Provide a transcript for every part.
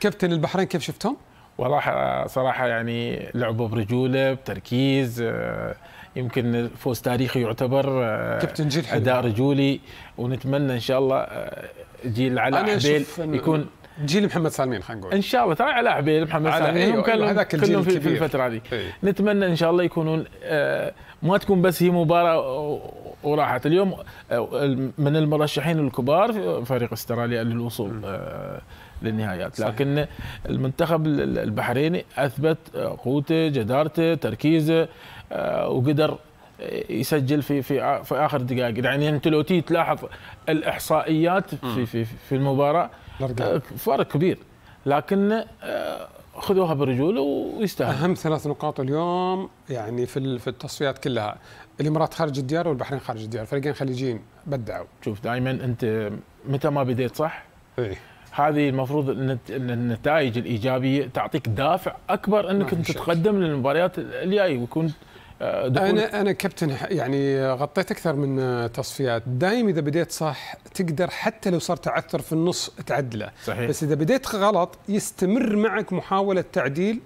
كابتن البحرين كيف شفتهم؟ والله صراحة يعني لعبوا برجولة بتركيز آه، يمكن فوز تاريخي يعتبر آه، كابتن جيل حلو أداء رجولي ونتمنى إن شاء الله آه، جيل على حبيل يكون جيل محمد سالمين خلينا نقول ان شاء الله ترى على عبيل محمد على سالمين أيوه كلهم أيوة، كلهم في, في الفتره هذه إيه. نتمنى ان شاء الله يكونون ما تكون بس هي مباراه وراحت اليوم آه، من المرشحين الكبار فريق استراليا للوصول آه، للنهايات صحيح. لكن المنتخب البحريني اثبت آه، قوته جدارته تركيزه وقدر يسجل في في في اخر دقائق يعني انت لو تيجي تلاحظ الاحصائيات في في في المباراه فرق كبير لكن خذوها برجوله ويستاهل اهم ثلاث نقاط اليوم يعني في في التصفيات كلها الامارات خارج الديار والبحرين خارج الديار فريقين خليجيين بدعوا شوف دائما انت متى ما بديت صح إيه؟ هذه المفروض ان النتائج الايجابيه تعطيك دافع اكبر انك انت تتقدم للمباريات الجايه ويكون دخول انا انا كابتن يعني غطيت اكثر من تصفيات دائما اذا بديت صح تقدر حتى لو صار تعثر في النص تعدله صحيح. بس اذا بديت غلط يستمر معك محاوله تعديل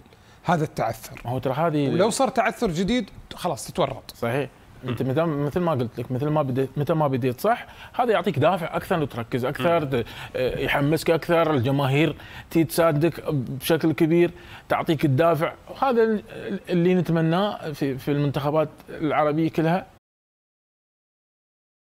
هذا التعثر هو ترى هذه ولو صار تعثر جديد خلاص تتورط صحيح انت مثل ما قلت لك مثل ما بديت متى ما بديت صح هذا يعطيك دافع اكثر وتركز اكثر آه، يحمسك اكثر الجماهير تي تساعدك بشكل كبير تعطيك الدافع هذا اللي نتمناه في المنتخبات العربيه كلها